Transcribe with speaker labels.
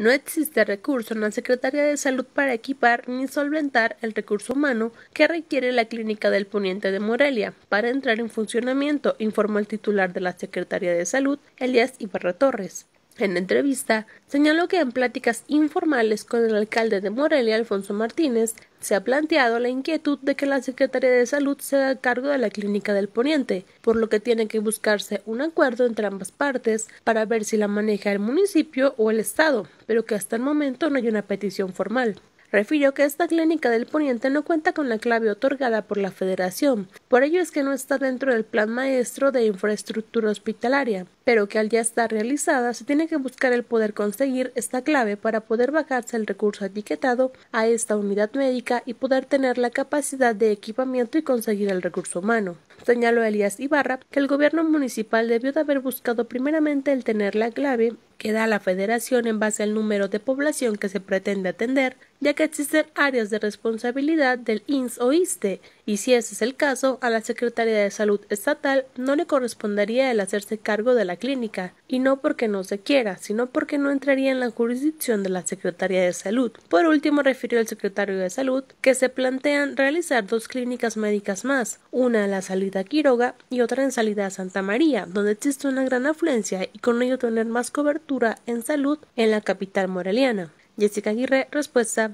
Speaker 1: No existe recurso en la Secretaría de Salud para equipar ni solventar el recurso humano que requiere la clínica del poniente de Morelia para entrar en funcionamiento, informó el titular de la Secretaría de Salud, Elías Ibarra Torres. En entrevista, señaló que en pláticas informales con el alcalde de Morelia, Alfonso Martínez, se ha planteado la inquietud de que la Secretaría de Salud se haga cargo de la Clínica del Poniente, por lo que tiene que buscarse un acuerdo entre ambas partes para ver si la maneja el municipio o el Estado, pero que hasta el momento no hay una petición formal refirió que esta clínica del Poniente no cuenta con la clave otorgada por la Federación, por ello es que no está dentro del Plan Maestro de Infraestructura Hospitalaria, pero que al ya estar realizada se tiene que buscar el poder conseguir esta clave para poder bajarse el recurso etiquetado a esta unidad médica y poder tener la capacidad de equipamiento y conseguir el recurso humano. Señaló Elías Ibarra que el gobierno municipal debió de haber buscado primeramente el tener la clave que da la Federación en base al número de población que se pretende atender, ya que existen áreas de responsabilidad del INS o ISTE, y si ese es el caso, a la Secretaría de Salud Estatal no le correspondería el hacerse cargo de la clínica, y no porque no se quiera, sino porque no entraría en la jurisdicción de la Secretaría de Salud. Por último, refirió el secretario de Salud que se plantean realizar dos clínicas médicas más, una en la salida Quiroga y otra en salida Santa María, donde existe una gran afluencia y con ello tener más cobertura en Salud en la capital moreliana. Jessica Aguirre, respuesta.